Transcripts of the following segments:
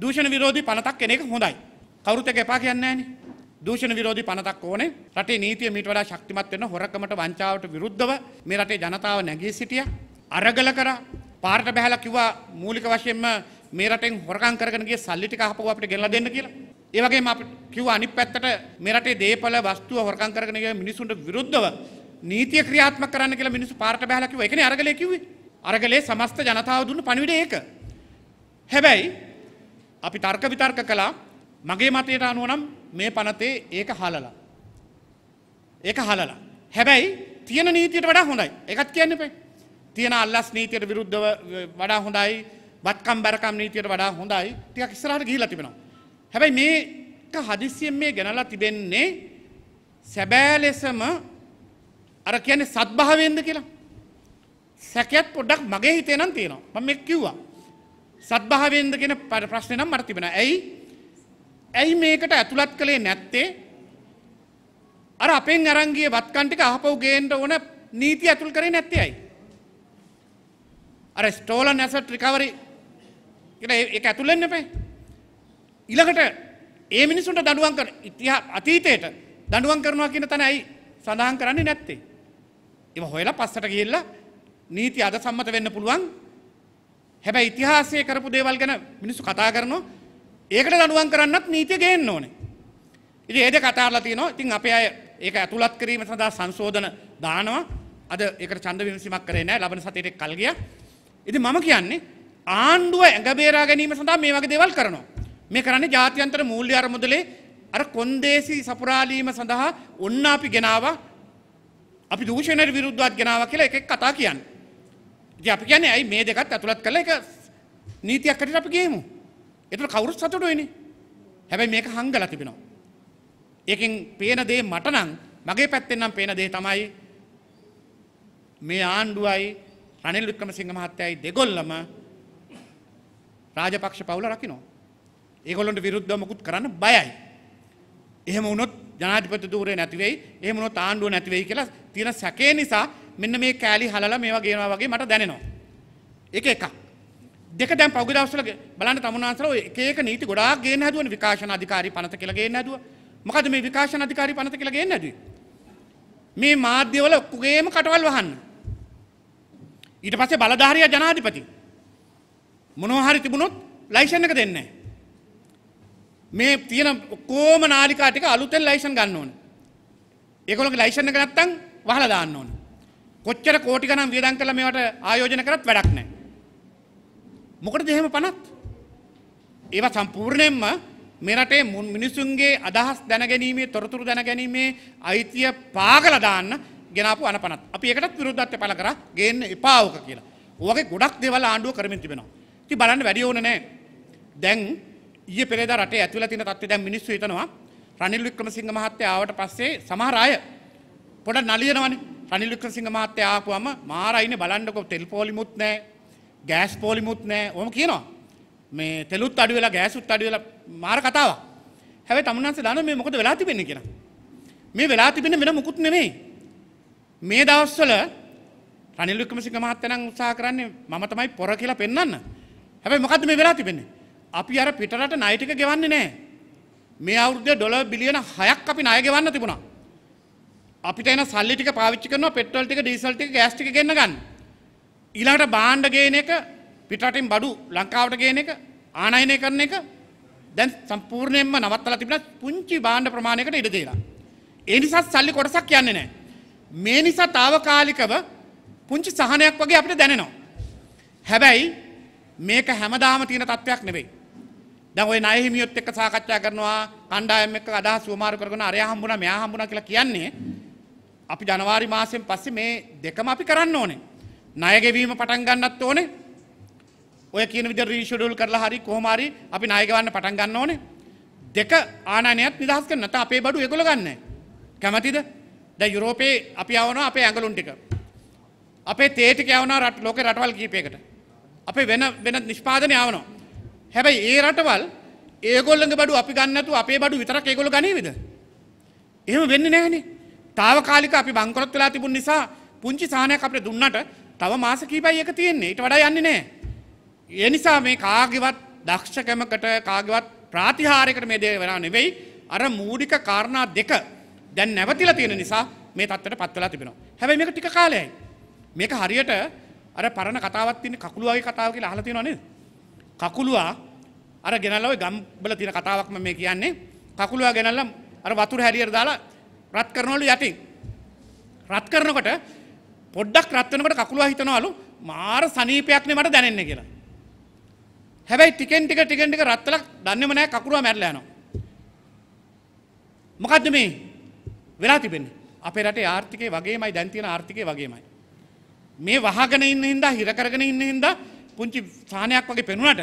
දූෂණ විරෝධී පනතක් කෙනෙක හොඳයි. කවුරුත් එක එපා කියන්නේ නැහනේ. දූෂණ විරෝධී පනතක් ඕනේ රටේ නීතිය මීට වඩා ශක්තිමත් වෙන්න හොරකමට වංචාවට විරුද්ධව මේ රටේ ජනතාව නැගී සිටියා අරගල කරා පාරට බහැලා කිව්වා මූලික වශයෙන්ම මේ රටෙන් හොරකම් කරගෙන ගිය සල්ලි ටික අහපුව අපිට ගෙනලා දෙන්න කියලා ඒ වගේම අපිට කිව්වා අනිත් පැත්තට මේ රටේ දේපල වස්තුව හොරකම් කරගෙන ගිය මිනිසුන්ට විරුද්ධව නීතිය ක්‍රියාත්මක කරන්න කියලා මිනිස්සු පාරට බහැලා කිව්වා ඒකනේ අරගලේ කිව්වේ අරගලේ සමස්ත ජනතාව දුන්න පණිවිඩය ඒක හැබැයි අපි තර්ක විතර්ක කළා මගේ මතයට අනුව නම් මේ පනතේ ඒක හලලා. ඒක හලලා. හැබැයි තියෙන නීතියට වඩා හොඳයි. ඒකත් කියන්න එපා. තියෙන අල්ලස් නීතියට විරුද්ධව වඩා හොඳයි. වත්කම් බරකම් නීතියට වඩා හොඳයි. ටිකක් ඉස්සරහට ගිහිලා තිබෙනවා. හැබැයි මේක හදිසියෙන් මේ ගෙනලා තිබෙන්නේ සැබෑ ලෙසම අර කියන්නේ සත්භාවයෙන්ද කියලා. සැකයක් පොඩ්ඩක් මගේ හිතේ නම් තියෙනවා. මම මේක කිව්වා. සත්භාවෙන්ද කෙන ප්‍රශ්නය නම් මට තිබෙන ඇයි ඇයි මේකට ඇතුළත් කළේ නැත්තේ අර අපෙන් අරංගිය වත්කන්ටික අහපව් ගේන්ට ඕන නීති ඇතුල් කරේ නැත්තේ ඇයි. අර ස්ටෝල නැසට රිකවරි එක ඇතුළෙන්න්න පැ ඉලකට ඒ මිනිසුන්ට දඩුවන් කර ඉතිහා අතීතයට දඩුවන් කරනවා කියන තැන ඇයි සඳහන් කරන්නේ නැත්තේ. එම හොයලා පස්සට ගිල්ල නීති අද සම්මත වෙන්න පුළුවන් හැබැයි ඉතිහාසයේ කරපු දේවල් ගැන මිනිස්සු කතා කරනවා. ඒකට දඬුවම් කරන්නත් නීතිය ගේන්න ඕනේ. ඉතින් ඒ දෙක කතාලා තියෙනවා. ඉතින් අපේ අය ඒක ඇතුළත් කිරීම සඳහා සංශෝධන දානවා. අද ඒකට ඡන්ද විමසීමක් කරේ නැහැ. ලබන සතියේට කල් ගියා. ඉතින් මම කියන්නේ ආණ්ඩුව ඇඟබේරා ගැනීම සඳහා මේ වගේ දේවල් කරනවා. මේ කරන්නේ ජාත්‍යන්තර මූල්‍ය අරමුදලේ අර කොන්දේසි සපුරාලීම සඳහා ඔන්න අපි ගෙනාවා. අපි දූෂණයට විරුද්ධවත් ගෙනාවා කියලා එක එක කතා කියන්නේ. ඉති අපි කියන්නේ ඇයි මේ දෙකත් ඇතුළත් කළ එක නීතියක් කට අපි ගේමු. එතුට කවුරුත් සතුටුවනි හැබැයි මේක හංගල තිබෙනවා. ඒකින් පේන දේ මටනං මගේ පැත්තෙන්නම් පේන දේ තමයි මේ ආණ්ඩුවයි රනිල් වික්‍රම සිංහ මහත්තයයි දෙගොල්ලම රාජපක්ෂ පවුල රකිනෝ. ඒගොල්ලොන්ට විරුද්ධ මොකුත් කරන්න බයයි. එහෙම වුණොත් ජනාධිපති ධූරය නැතිවෙයි එහෙම වුණොත් ආණ්ඩුව නැතිවෙයි කියලා තියෙන සැකේ නිසා මෙන්න මේ කෑලි හලලා මේවා ගේනවා වගේ මට දැනෙනවා. ඒක එකක්. දෙක දැන් පෞග දවස්වල බලන්න තමුන්වන්සලා ඔය එක එක නීති ගොඩාක් ගේන්න හැදුවනේ විකාශන අධිකාරී පනත කියලා ගේන්න හැදුවා. මොකද මේ විකාශන අධිකාරී පනත කියලා ගේන්න හැදුවේ? මේ මාධ්‍යවල ඔක්කොගේම කටවල් වහන්න. ඊට පස්සේ බලධාරියා ජනාධිපති මොනවා හරි තිබුණොත් ලයිසන් එක දෙන්නේ නැහැ. මේ තියෙන ඔක්කොම නාලිකා ටික අලුතෙන් ලයිසන් ගන්න ඕනේ. ඒගොල්ලෝගේ ලයිසන් එක නැත්තම් වහලා දාන්න ඕනේ. කොච්චර කෝටි ගණන් වියදම් කරලා මේවට ආයෝජන කරත් වැඩක් නැහැ. මොකටද එහෙම පනත්? ඒවා සම්පූර්ණයෙන්ම මේ රටේ මිනිසුන්ගේ අදහස් දැනගැනීමේ තොරතුරු දැනගැනීමේ අයිතිය පාගලා දාන්න ගෙනාපු අනපනත්. අපි ඒකටත් විරුද්ධත්වය පළ කරා ගේන්න එපා ඕක කියලා. ඔයගේ ගොඩක් දේවල් ආණ්ඩුව කරමින් තිබෙනවා. ඉතින් බලන්න වැඩි ඕනේ නැහැ. දැන් ඊයේ පෙරේදා රටේ ඇතුළේ තියෙන තත්ත්වය දැන් මිනිස්සු හිතනවා රනිල් වික්‍රමසිංහ මහත්තයා ආවට පස්සේ සමහර අය පොඩක් නලියනවනේ. රනිල් වික්‍රමසිංහ මහත්තයා ආපුවම මාරයිනේ බලන්නකෝ තෙල් පොලිමුත් නැහැ, ගෑස් පොලිමුත් නැහැ. ඔහොම කියනවා. මේ තෙලුත් අඩු වෙලා ගෑසුත් අඩු වෙලා මාර කතාවක්. හැබැයි තමුන්හන්සේ දන්න මේ මොකද වෙලා තිබෙන්නේ කියලා. මේ වෙලා තිබෙන්නේ වෙන මොකුත් නෙමෙයි. මේ දවස්වල රනිල් වික්‍රමසිංහ මහත්තයා නම් උත්සාහ කරන්නේ මම තමයි පොර කියලා පෙන්වන්න. හැබැයි මොකද්ද මේ වෙලා තිබෙන්නේ? අපි අර පිටරට ණය ටික ගෙවන්නේ නැහැ. මේ අවුරුද්දේ ඩොලර් බිලියන 6ක් අපි ණය ගෙවන්න තිබුණා. අපිට එන සල්ලි ටික පාවිච්චි කරනවා පෙට්‍රල් ටික ඩීසල් ටික ගෑස් ටික ගෙන්න ගන්න. ඊළඟට බාණ්ඩ ගේන එක පිටරටින් බඩු ලංකාවට ගේන එක ආනයනය කරන එක දැන් සම්පූර්ණයෙන්ම නවත්තලා තිබුණා පුංචි බාණ්ඩ ප්‍රමාණයකට ඉඩ දෙලා. ඒ නිසා සල්ලි කොටසක් යන්නේ නැහැ. මේ නිසා తాවකාලිකව පුංචි සහනයක් වගේ අපිට දැනෙනවා. හැබැයි මේක හැමදාම තියෙන තත්ත්වයක් නෙවෙයි. දැන් ওই ණය හිමියොත් එක්ක සාකච්ඡා කරනවා, කණ්ඩායම් එක්ක අදහස් වමාරු කරගෙන අරයා හම්බුණා, මෙයා හම්බුණා කියලා කියන්නේ අපි ජනවාරි මාසයෙන් පස්සේ මේ දෙකම අපි කරන්න ඕනේ. ණයගෙවීම පටන් ගන්නත් ඕනේ. ඔය කියන විදිහට රීෂෙඩියුල් කරලා හරි කොහොම හරි අපි ණය ගෙවන්න පටන් ගන්න ඕනේ. දෙක ආනයනයත් නිදහස් කරන්න. නැත්නම් අපේ බඩු ඒගොල්ලෝ ගන්න නැහැ. කැමතිද? දැන් යුරෝපේ අපි යවනවා අපේ ඇඟලුම් ටික. අපේ තේ ටික යවනවා රට ලෝකේ රටවල් කීපයකට. අපේ වෙන වෙන නිෂ්පාදනය යවනවා. හැබැයි ඒ රටවල් ඒගොල්ලන්ගේ බඩු අපි ගන්න නැතුව අපේ බඩු විතරක් ඒගොල්ලෝ ගනේවිද? එහෙම වෙන්නේ නැහනේ. තාවකාලික අපි බංකොරොත් වෙලා තිබුණ නිසා පුංචි සාහනයක් අපිට දුන්නට තව මාස කීපයි එක තියෙන්නේ ඊට වඩා යන්නේ නැහැ. ඒ නිසා මේ කාගේවත් දක්ෂකමකට කාගේවත් ප්‍රාතිහාරයකට මේ දේ වෙනා නෙවෙයි අර මූලික කාරණා දෙක දැන් නැවතිලා තියෙන නිසා මේ තත්ත්වයට පත් වෙලා තිබෙනවා. හැබැයි මේක ටික කාලයයි. මේක හරියට අර පරණ කතාවක් තියෙන කකුලුවාගේ කතාව කියලා අහලා තියෙනව නේද? කකුලුවා අර ගෙනල්ලා ওই ගම්බල තියෙන කතාවක් මම මේ කියන්නේ. කකුලුවා ගෙනල්ලා අර වතුර හැරියට දාලා රත් කරනවලු යටින්. රත් කරනකොට පොඩ්ඩක් රත්වනකට කකුළුව හිතනවලු මාර සනීපයක්නේ මට දැනෙන්නේ කියලා. හැබැයි ටිකෙන් ටික ටිකෙන් ටික රත් වෙලා දන්නේම නැහැ කකුරුව මැරලා යනවා. මොකද්ද මේ වෙලා තිබෙන්නේ? අපේ රටේ ආර්ථිකය වගේමයි දැන් තියෙන ආර්ථිකය වගේමයි. මේ වහගෙන ඉන්න හින්දා හිර කරගෙන ඉන්න හින්දා පුංචි සාහනයක් වගේ පෙනුනට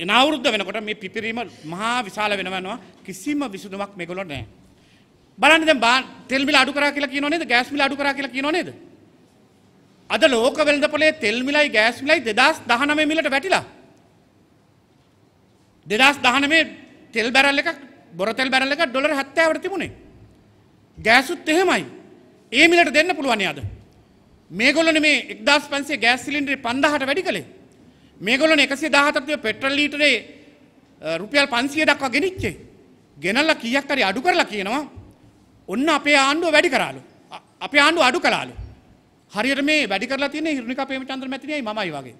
එන අවුරුද්ද වෙනකොට මේ පිපිරීම මහා විශාල වෙනවනවා කිසිම විසඳුමක් මේගොල්ලෝ නැහැ. බලන්න දැන් බා තෙල් මිල අඩු කරා කියලා කියනෝ නේද ගෑස් මිල අඩු කරා කියලා කියනෝ නේද අද ලෝක වෙළඳපොලේ තෙල් මිලයි ගෑස් මිලයි 2019 මිලට වැටිලා 2019 තෙල් බැරල් එකක් බොර තෙල් බැරල් එකක් ඩොලර් 70කට තිබුණේ ගෑසුත් එහෙමයි ඒ මිලට දෙන්න පුළුවන් අද මේගොල්ලෝ මේ 1500 ගෑස් සිලින්ඩරේ 5000ට වැඩි කළේ මේගොල්ලෝ 117 තිබෙ පෙට්‍රල් ලීටරේ රුපියල් 500 දක්වා ගෙනිච්චේ ගෙනල්ලා කීයක් හරි අඩු කරලා කියනවා ඔන්න අපේ ආණ්ඩුව වැඩි කරාලු. අපේ ආණ්ඩුව අඩු කලාලු. හරියට මේ වැඩි කරලා තියෙන හිරුණික ප්‍රේමචන්ද්‍ර මැතිණියයි මමයි වගේ.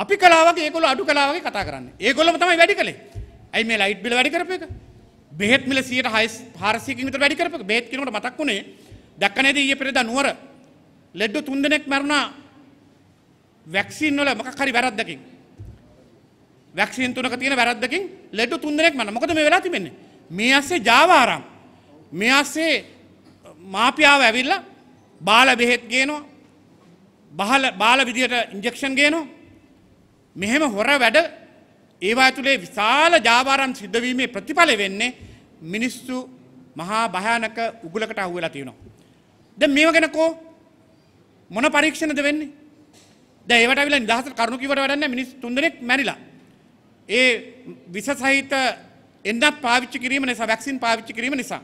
අපි කලා වගේ ඒගොල්ලෝ අඩු කලා වගේ කතා කරන්නේ. ඒගොල්ලෝම තමයි වැඩි කළේ. ඇයි මේ ලයිට් බිල වැඩි කරපු එක? බෙහෙත් මිල 100ට 400කින් විතර වැඩි කරපු එක. බෙහෙත් කිනකොට මතක් වුණේ දැක්ක නේද ඊයේ පෙරේදා නුවර ලෙඩ තුන් දෙනෙක් මැරුණා වැක්සින් වල මොකක් හරි වැරද්දකින්. වැක්සින් තුනක තියෙන වැරද්දකින් ලෙඩ තුන් දෙනෙක් මැරුණා. මොකද මේ වෙලා තිබෙන්නේ? මේ ඇස්සේ ජාවාරම් මේ අස්සේ මාපියාව ඇවිල්ල බාල බෙහෙත් ගේනවා බහල බාල විදියට ඉන්ජෙක්ෂන් ගේනවා මෙහෙම හොර වැඩ ඒවා තුළේ විශාල ජාවාරම් සිද්ධවීමේ ප්‍රතිඵල වෙන්නේ මිනිස්සු මහා භයානක උගලකට අහුවෙලා තියෙනවා. ද මේව ගැනකෝ මොන පරීක්ෂණද වෙන්නේ දැවට විල නිදහස කරුණු කිවට වැඩන්න මිනිස් තුන්දරෙක් මැරිලා. ඒ විස සහිත එන්නත් පාවිච්චි කිරීම නිසා වැක්සින් පාවිච්චි කිරීම නිසා.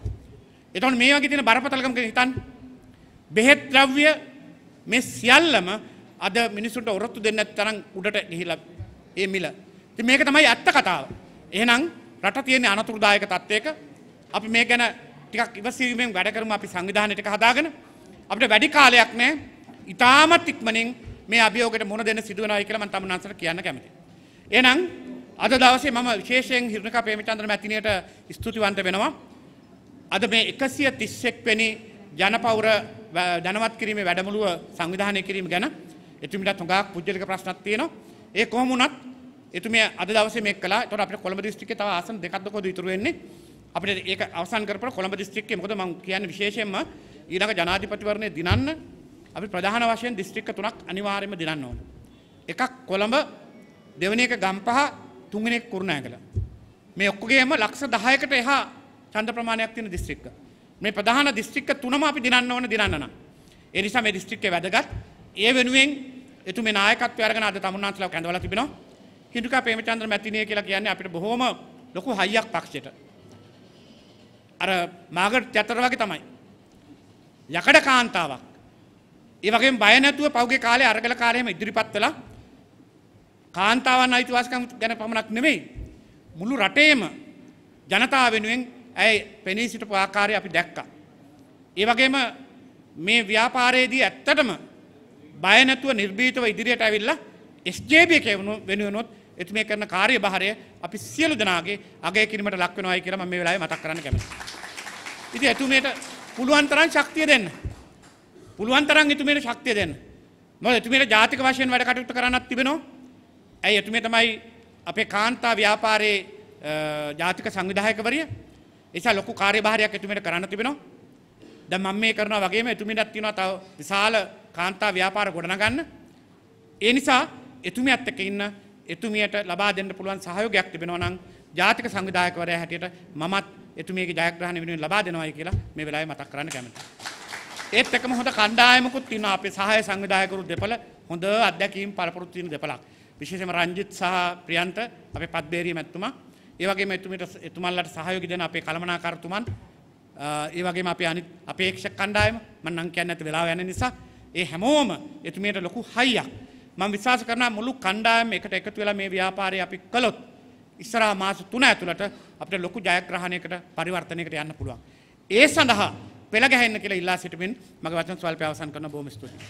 එතොන් මේ වගේ තින බරපතලකම හිතන් බෙහෙත් ද්‍රව්‍ය මේ සියල්ලම අද මිනිසුන්ට ඔරොත්තු දෙන්න තරම් උඩට ගිහිලා ඒ මිල. ඉතින් මේක තමයි ඇත්ත කතාව. එහෙනම් රට තියෙන අනතුරුදායක තත්වයක අපි මේ ගැන ටිකක් ඉවසීමෙන් වැඩ කරමු අපි සංවිධානය ටික හදාගෙන අපිට වැඩි කාලයක් නෑ ඉතාමත් ඉක්මනින් මේ අභියෝගයට මුහුණ දෙන්න සිදු වෙනවා කියලා මම තමන්සට කියන්න කැමතියි. එහෙනම් අද දවසේ මම විශේෂයෙන් හිරුණිකා ප්‍රේමචන්ද්‍ර මැතිණියට ස්තුතිවන්ත වෙනවා. අද මේ එකසිය තිස්සෙක් වෙනි ජනපවුර දැනවත් කිරීමේ වැඩමුළුව සංවිධානය කිරීම ගැන එතුමිටත් හොඟක් පුද්ගලික ප්‍රශ්නක් තියෙනවා ඒ කොහොම වුණත් එතුමිය අද දවසේ මේක කළා ඒතකොට අපිට කොළඹ දිස්ත්‍රික්කේ තව ආසන දෙකක්ද කොහොද ඉතුරු වෙන්නේ අපිට ඒක අවසන් කරපුවා කොළඹ දිස්ත්‍රික්කේ මොකද මම කියන්නේ විශේෂයෙන්ම ඊළඟ ජනාධිපතිවරණය දිනන්න අපි ප්‍රධාන වශයෙන් දිස්ත්‍රික්ක තුනක් අනිවාර්යයෙන්ම දිනන්න ඕන එකක් කොළඹ දෙවෙනි එක ගම්පහ තුන්වෙනි එක කුරුණෑගල මේ ඔක්කොගේම ලක්ෂ 10කට එහා චන්ද ප්‍රමාණයක් තියෙන දිස්ත්‍රික්ක. මේ ප්‍රධාන දිස්ත්‍රික්ක තුනම අපි දිනන්න ඕන දිනන්න නම්. ඒ නිසා මේ දිස්ත්‍රික්කේ වැදගත්. ඒ වෙනුවෙන් එතුමේ නායකත්වය අරගෙන අද තමුන්නාන්සලා කැඳවලා තිබෙනවා. හිඳුකා ප්‍රේමචන්ද්‍ර මැතිණිය කියලා කියන්නේ අපිට බොහොම ලොකු හයියක් පක්ෂයට. අර මාගට් චතර වගේ තමයි. යකඩ කාන්තාවක්. ඒ වගේම බය නැතුව පෞගේ කාලේ අරගල කාර්යයම ඉදිරිපත් වෙලා කාන්තාවන් අයිතිවාසිකම් ගැන පමණක් නෙමෙයි මුළු රටේම ජනතාව වෙනුවෙන් ඇයි පෙනී සිටපු ආකාරය අපි දැක්කා. ඒ වගේම මේ ව්‍යාපාරයේදී ඇත්තටම බයනැතුව නිර්බීතව ඉදිරියට ඇවිල්ල ස්ජේබිය කෙවුණු වෙනුවනොත් එතු මේ කරන කාරය භාරය අපි සියලු දෙනාගේ අගේ කිරීමට ලක්වෙනවායි කියරම මේ වෙලායි මතක් කරන්න කැම. ඉති ඇතුමට පුළුවන් තරන් ශක්තිය දෙන්න. පුළුවන් තරන් එතුමට ශක්තිය දෙන්න. නො එතුමට ජාතික වශයෙන් වැඩ කටයුතු කරන්නත් තිබෙනවා. ඇයි එතුමේ තමයි අපේ කාන්තා ව්‍යාපාරයේ ජාතික සංවිධායකවරිය එසා ලොකු කාර්යභාරයක් එතුමට කරන්න තිබෙනවා. ද මම මේ කරනවා වගේම එතුමිටත් තියෙනවා තව විශාල කාන්තා ව්‍යාපාර ගොඩනගන්න. ඒ නිසා එතුමියත් එක්ක ඉන්න එතුමියට ලබා දෙන්න පුළුවන් සහයෝගයක් තිබෙනවා නම් ජාතික සංවිධායකවරයා හැටියට මමත් එතුමියගේ ජයග්‍රහණ වෙනුවෙන් ලබා දෙනවායි කියලා මේ වෙලාවේ මතක් කරන්න කැමතියි. ඒත් එකම හොඳ කණ්ඩායමකුත් තියෙනවා අපේ සහාය සංවිධායකවරු දෙපළ හොඳ අත්දැකීම් පළපුරුදු තියෙන දෙපළක්. විශේෂයෙන්ම රංජිත් සහ ප්‍රියන්ත අපේ පත්බේරිය මැතිතුමා ඒ වගේම එතුමිට එතුමන්ලට සහයෝගය දෙන අපේ කළමනාකරතුමන් ඒ වගේම අපේ අනිත් අපේක්ෂක කණ්ඩායම මම නම් කියන්න නැති වෙලාව යන නිසා ඒ හැමෝම එතුමියට ලොකු හයියක් මම විශ්වාස කරනවා මුළු කණ්ඩායම එකට එකතු වෙලා මේ ව්‍යාපාරය අපි කළොත් ඉස්සරහා මාස 3 ඇතුළත අපිට ලොකු ජයග්‍රහණයකට පරිවර්තනයකට යන්න පුළුවන් ඒ සඳහා පෙළ ගැහෙන්න කියලා ඉල්ලා සිටමින් මගේ වචන ස්වල්පය අවසන් කරන බොහොම ස්තුතියි